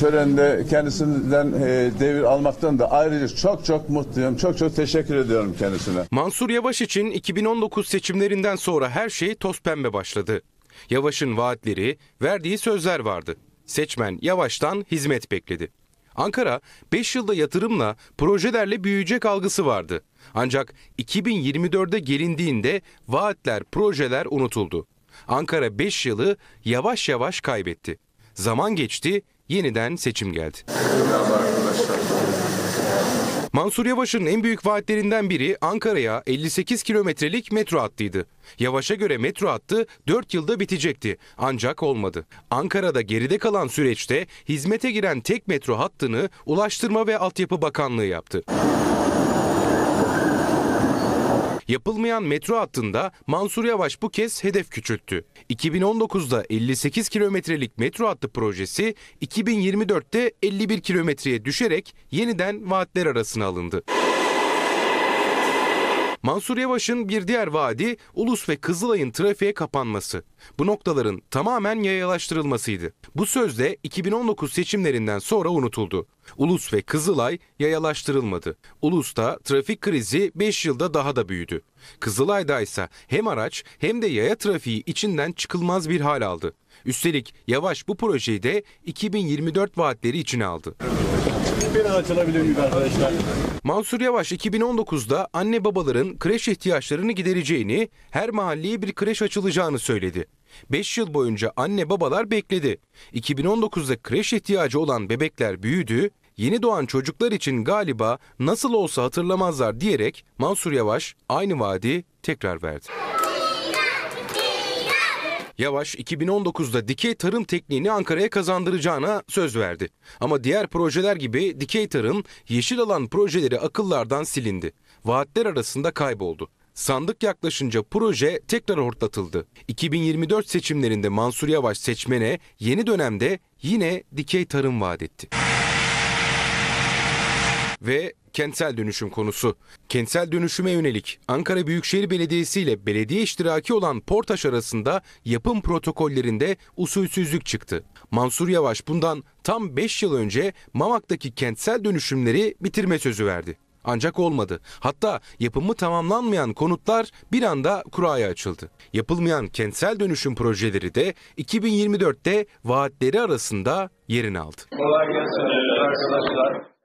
Törende kendisinden e, devir almaktan da ayrıca çok çok mutluyum. Çok çok teşekkür ediyorum kendisine. Mansur Yavaş için 2019 seçimlerinden sonra her şey toz pembe başladı. Yavaş'ın vaatleri, verdiği sözler vardı. Seçmen Yavaş'tan hizmet bekledi. Ankara 5 yılda yatırımla, projelerle büyüyecek algısı vardı. Ancak 2024'e gelindiğinde vaatler, projeler unutuldu. Ankara 5 yılı yavaş yavaş kaybetti. Zaman geçti, yeniden seçim geldi. Mansur Yavaş'ın en büyük vaatlerinden biri Ankara'ya 58 kilometrelik metro hattıydı. Yavaş'a göre metro hattı 4 yılda bitecekti ancak olmadı. Ankara'da geride kalan süreçte hizmete giren tek metro hattını Ulaştırma ve Altyapı Bakanlığı yaptı. Yapılmayan metro hattında Mansur Yavaş bu kez hedef küçülttü. 2019'da 58 kilometrelik metro hattı projesi 2024'te 51 kilometreye düşerek yeniden vaatler arasına alındı. Mansur Yavaş'ın bir diğer vaadi Ulus ve Kızılay'ın trafiğe kapanması. Bu noktaların tamamen yayalaştırılmasıydı. Bu söz de 2019 seçimlerinden sonra unutuldu. Ulus ve Kızılay yayalaştırılmadı. Ulus'ta trafik krizi 5 yılda daha da büyüdü. Kızılay'da ise hem araç hem de yaya trafiği içinden çıkılmaz bir hal aldı. Üstelik Yavaş bu projeyi de 2024 vaatleri için aldı beni açılabilir miyim arkadaşlar? Mansur Yavaş 2019'da anne babaların kreş ihtiyaçlarını gidereceğini, her mahalleye bir kreş açılacağını söyledi. 5 yıl boyunca anne babalar bekledi. 2019'da kreş ihtiyacı olan bebekler büyüdü, yeni doğan çocuklar için galiba nasıl olsa hatırlamazlar diyerek Mansur Yavaş aynı vaadi tekrar verdi. Yavaş 2019'da dikey tarım tekniğini Ankara'ya kazandıracağına söz verdi. Ama diğer projeler gibi dikey tarım, yeşil alan projeleri akıllardan silindi. Vaatler arasında kayboldu. Sandık yaklaşınca proje tekrar hortlatıldı. 2024 seçimlerinde Mansur Yavaş seçmene yeni dönemde yine dikey tarım vaat etti ve kentsel dönüşüm konusu. Kentsel dönüşüme yönelik Ankara Büyükşehir Belediyesi ile belediye iştiraki olan Portaş arasında yapım protokollerinde usulsüzlük çıktı. Mansur Yavaş bundan tam 5 yıl önce Mamak'taki kentsel dönüşümleri bitirme sözü verdi. Ancak olmadı. Hatta yapımı tamamlanmayan konutlar bir anda kuraya açıldı. Yapılmayan kentsel dönüşüm projeleri de 2024'te vaatleri arasında yerini aldı. Kolay gelsin arkadaşlar.